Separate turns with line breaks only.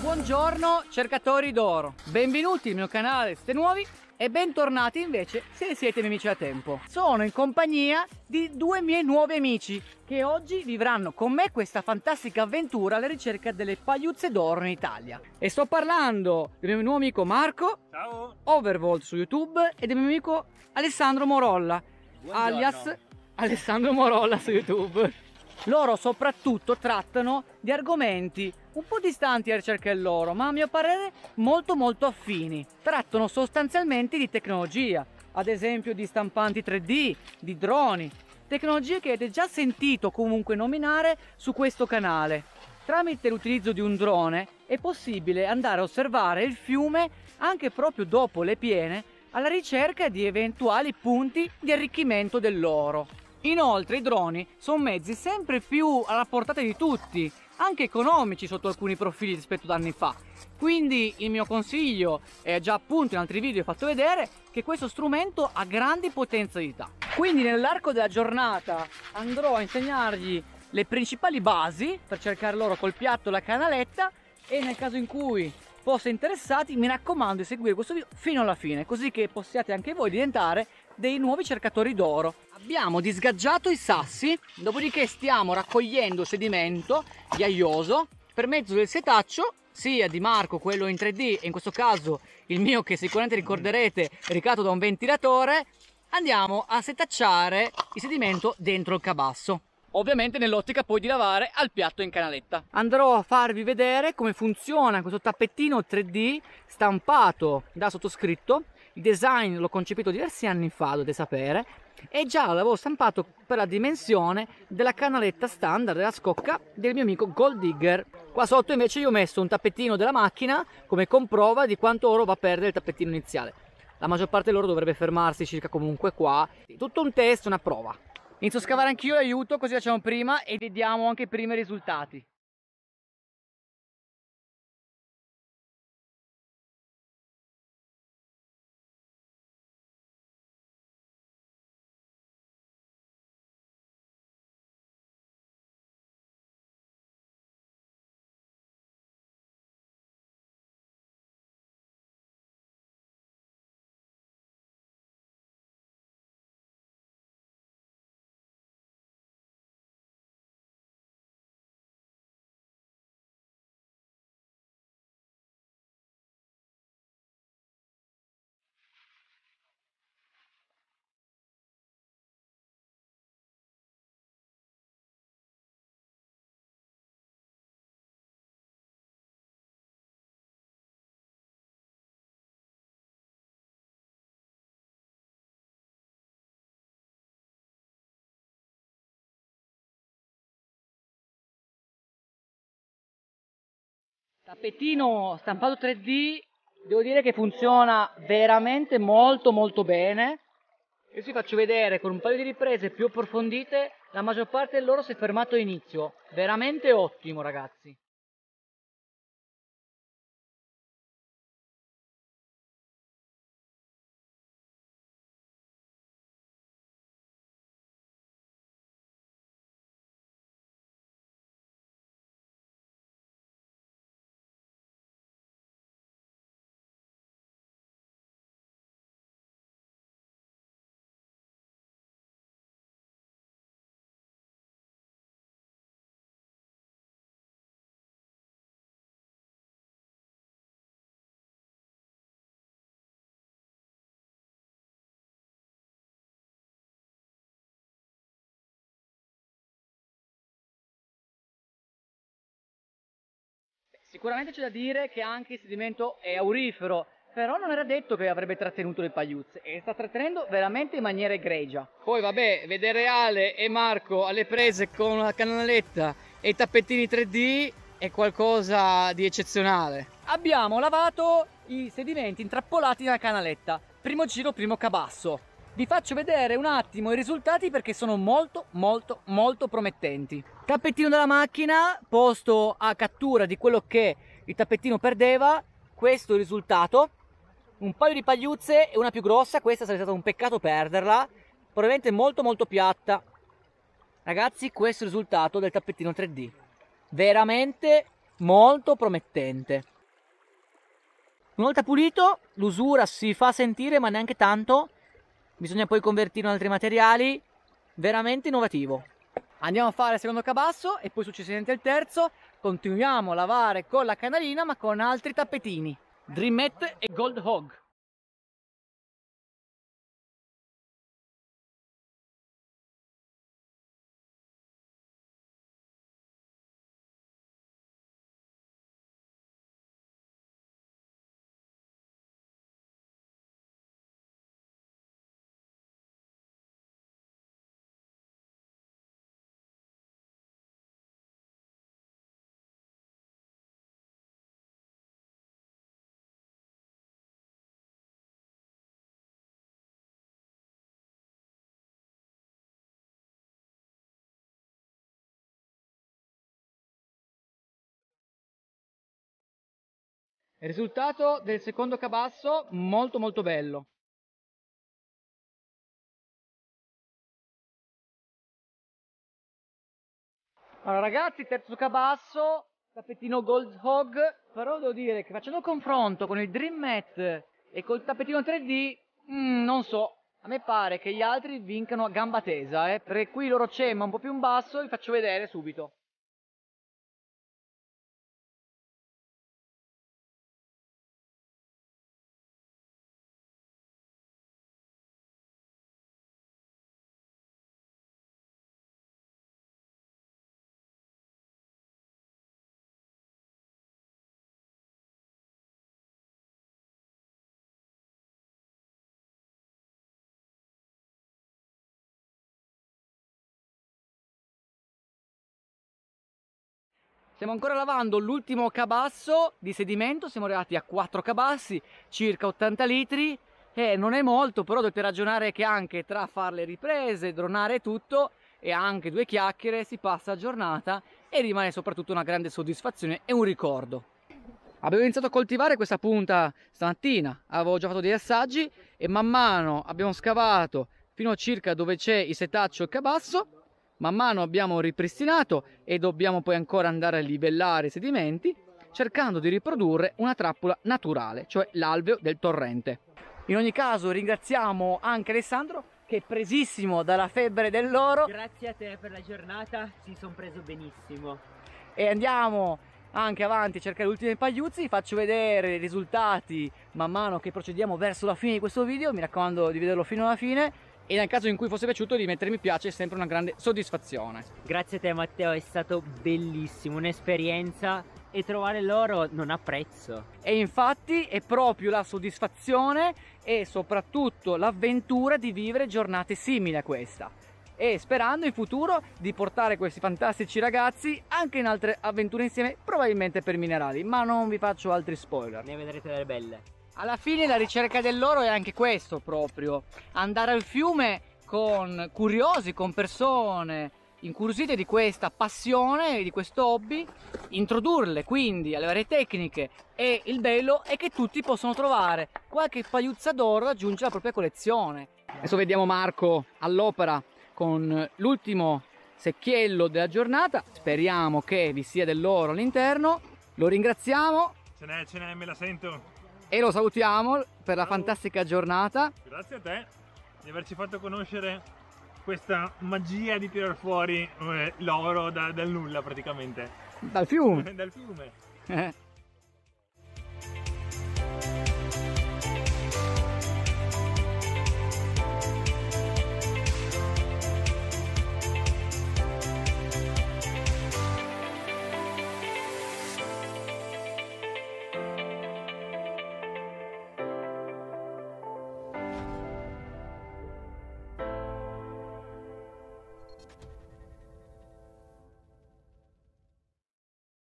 buongiorno cercatori d'oro, benvenuti al mio canale se nuovi e bentornati invece se siete miei amici a tempo. Sono in compagnia di due miei nuovi amici che oggi vivranno con me questa fantastica avventura alla ricerca delle pagliuzze d'oro in Italia. E sto parlando del mio nuovo amico Marco, Ciao. Overvolt su YouTube e del mio amico Alessandro Morolla, buongiorno. alias Alessandro Morolla su YouTube. Loro soprattutto trattano di argomenti un po' distanti alle ricerche loro, ma a mio parere molto molto affini. Trattano sostanzialmente di tecnologia, ad esempio di stampanti 3D, di droni, tecnologie che avete già sentito comunque nominare su questo canale. Tramite l'utilizzo di un drone è possibile andare a osservare il fiume anche proprio dopo le piene alla ricerca di eventuali punti di arricchimento dell'oro. Inoltre i droni sono mezzi sempre più alla portata di tutti anche economici sotto alcuni profili rispetto ad anni fa. Quindi il mio consiglio, è già appunto in altri video ho fatto vedere, che questo strumento ha grandi potenzialità. Quindi nell'arco della giornata andrò a insegnargli le principali basi per cercare loro col piatto la canaletta e nel caso in cui fosse interessati mi raccomando di seguire questo video fino alla fine così che possiate anche voi diventare dei nuovi cercatori d'oro. Abbiamo disgaggiato i sassi, dopodiché stiamo raccogliendo sedimento ghiaioso per mezzo del setaccio sia di Marco, quello in 3D, e in questo caso il mio che sicuramente ricorderete ricatto da un ventilatore, andiamo a setacciare il sedimento dentro il cabasso. Ovviamente nell'ottica poi di lavare al piatto in canaletta. Andrò a farvi vedere come funziona questo tappettino 3D stampato da sottoscritto il design l'ho concepito diversi anni fa, dovete sapere, e già l'avevo stampato per la dimensione della canaletta standard della scocca del mio amico Gold Digger. Qua sotto invece io ho messo un tappettino della macchina come comprova di quanto oro va a perdere il tappettino iniziale. La maggior parte di loro dovrebbe fermarsi circa comunque qua. Tutto un test, una prova. Inizio a scavare anch'io l'aiuto, così facciamo prima e vediamo anche i primi risultati. Tappetino stampato 3D, devo dire che funziona veramente molto molto bene. Io vi faccio vedere con un paio di riprese più approfondite, la maggior parte di loro si è fermato all'inizio. Veramente ottimo ragazzi. Sicuramente c'è da dire che anche il sedimento è aurifero, però non era detto che avrebbe trattenuto le pagliuzze e sta trattenendo veramente in maniera egregia. Poi vabbè, vedere Ale e Marco alle prese con la canaletta e i tappettini 3D è qualcosa di eccezionale. Abbiamo lavato i sedimenti intrappolati nella canaletta, primo giro, primo cabasso vi faccio vedere un attimo i risultati perché sono molto molto molto promettenti tappettino della macchina posto a cattura di quello che il tappettino perdeva questo è il risultato un paio di pagliuzze e una più grossa questa sarebbe stato un peccato perderla probabilmente molto molto piatta ragazzi questo è il risultato del tappettino 3D veramente molto promettente una volta pulito l'usura si fa sentire ma neanche tanto bisogna poi convertirlo in altri materiali, veramente innovativo. Andiamo a fare il secondo cabasso e poi successivamente il terzo, continuiamo a lavare con la canalina ma con altri tappetini, Dreamette e Gold Hog.
Il risultato del secondo cabasso molto molto bello.
Allora ragazzi, terzo cabasso, tappetino Gold Hog, però devo dire che facendo confronto con il Dream Mat e col tappetino 3D, mm, non so, a me pare che gli altri vincano a gamba tesa, eh. Perché qui loro c'è, ma un po' più in basso, vi faccio vedere subito.
Stiamo ancora lavando
l'ultimo cabasso di sedimento, siamo arrivati a 4 cabassi, circa 80 litri, e non è molto, però dovete ragionare che anche tra fare le riprese, dronare tutto, e anche due chiacchiere, si passa la giornata e rimane soprattutto una grande soddisfazione e un ricordo. Abbiamo iniziato a coltivare questa punta stamattina, avevo già fatto degli assaggi e man mano abbiamo scavato fino a circa dove c'è il setaccio e il cabasso Man mano abbiamo ripristinato e dobbiamo poi ancora andare a livellare i sedimenti cercando di riprodurre una trappola naturale, cioè l'alveo del torrente. In ogni caso ringraziamo anche Alessandro che è presissimo dalla febbre dell'oro. Grazie a te per la giornata, si sono preso benissimo. E andiamo anche avanti a cercare gli ultimi pagliuzzi, faccio vedere i risultati man mano che procediamo verso la fine di questo video, mi raccomando di vederlo fino alla fine e nel caso in cui fosse piaciuto di mettere mi piace è sempre una grande soddisfazione. Grazie a te Matteo, è stato bellissimo, un'esperienza e trovare l'oro non ha prezzo. E infatti è proprio la soddisfazione e soprattutto l'avventura di vivere giornate simili a questa e sperando in futuro di portare questi fantastici ragazzi anche in altre avventure insieme probabilmente per minerali ma non vi faccio altri spoiler ne vedrete delle belle alla fine la ricerca dell'oro è anche questo proprio, andare al fiume con curiosi, con persone incuriosite di questa passione, di questo hobby, introdurle quindi alle varie tecniche e il bello è che tutti possono trovare qualche pagliuzza d'oro da aggiungere alla propria collezione. Adesso vediamo Marco all'opera con l'ultimo secchiello della giornata, speriamo che vi sia dell'oro all'interno, lo ringraziamo. Ce n'è, ce n'è, me la sento e lo salutiamo per la fantastica giornata. Grazie a te di averci fatto conoscere questa magia di tirar fuori eh, l'oro da, dal nulla praticamente.
Dal fiume. dal fiume. Eh.